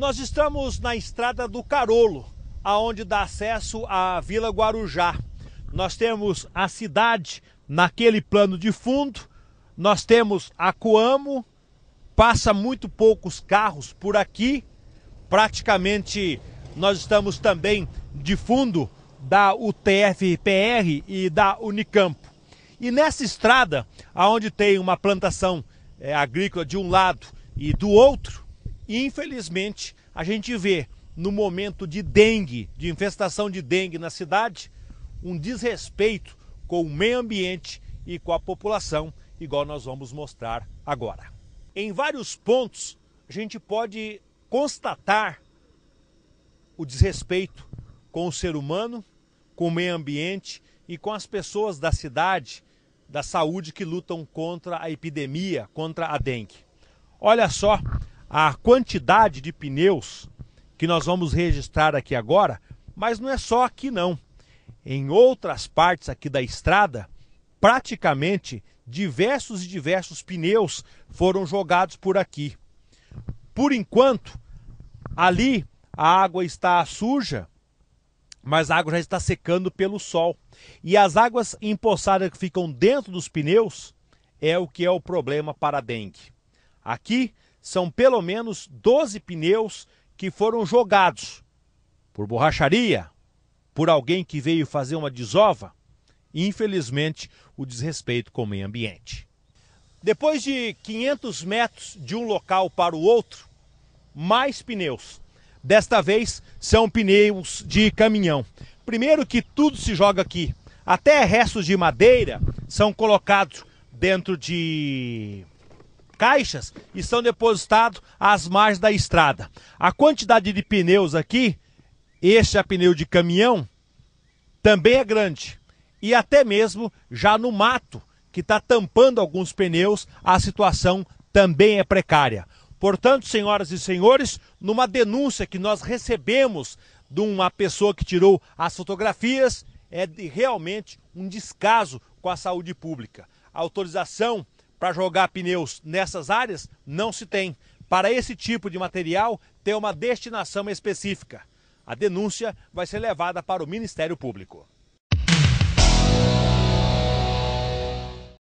Nós estamos na estrada do Carolo, aonde dá acesso à Vila Guarujá. Nós temos a cidade naquele plano de fundo, nós temos a Coamo, passa muito poucos carros por aqui, praticamente nós estamos também de fundo da UTFPR e da Unicamp. E nessa estrada, aonde tem uma plantação é, agrícola de um lado e do outro, infelizmente a gente vê no momento de dengue, de infestação de dengue na cidade, um desrespeito com o meio ambiente e com a população, igual nós vamos mostrar agora. Em vários pontos, a gente pode constatar o desrespeito com o ser humano, com o meio ambiente e com as pessoas da cidade, da saúde que lutam contra a epidemia, contra a dengue. Olha só a quantidade de pneus que nós vamos registrar aqui agora, mas não é só aqui não. Em outras partes aqui da estrada, praticamente diversos e diversos pneus foram jogados por aqui. Por enquanto, ali a água está suja, mas a água já está secando pelo sol. E as águas empoçadas que ficam dentro dos pneus é o que é o problema para a dengue. Aqui são pelo menos 12 pneus que foram jogados por borracharia, por alguém que veio fazer uma desova, e infelizmente o desrespeito com o meio ambiente. Depois de 500 metros de um local para o outro, mais pneus. Desta vez são pneus de caminhão. Primeiro que tudo se joga aqui, até restos de madeira são colocados dentro de caixas e são depositados às margens da estrada. A quantidade de pneus aqui, este é pneu de caminhão, também é grande. E até mesmo já no mato, que está tampando alguns pneus, a situação também é precária. Portanto, senhoras e senhores, numa denúncia que nós recebemos de uma pessoa que tirou as fotografias, é de realmente um descaso com a saúde pública. A autorização para jogar pneus nessas áreas não se tem. Para esse tipo de material, tem uma destinação específica. A denúncia vai ser levada para o Ministério Público.